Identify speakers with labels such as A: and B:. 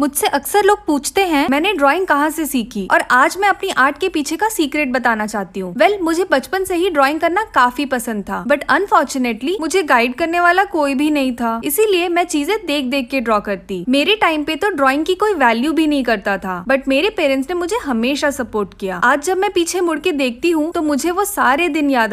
A: मुझसे अक्सर लोग पूछते हैं मैंने ड्राइंग कहाँ से सीखी और आज मैं अपनी आर्ट के पीछे का सीक्रेट बताना चाहती हूँ वेल well, मुझे बचपन से ही ड्राइंग करना काफी पसंद था बट अनफॉर्चुनेटली मुझे गाइड करने वाला कोई भी नहीं था इसीलिए मैं चीजें देख देख के ड्रॉ करती मेरे टाइम पे तो ड्रॉइंग की कोई वैल्यू भी नहीं करता था बट मेरे पेरेंट्स ने मुझे हमेशा सपोर्ट किया आज जब मैं पीछे मुड़ के देखती हूँ तो मुझे वो सारे दिन याद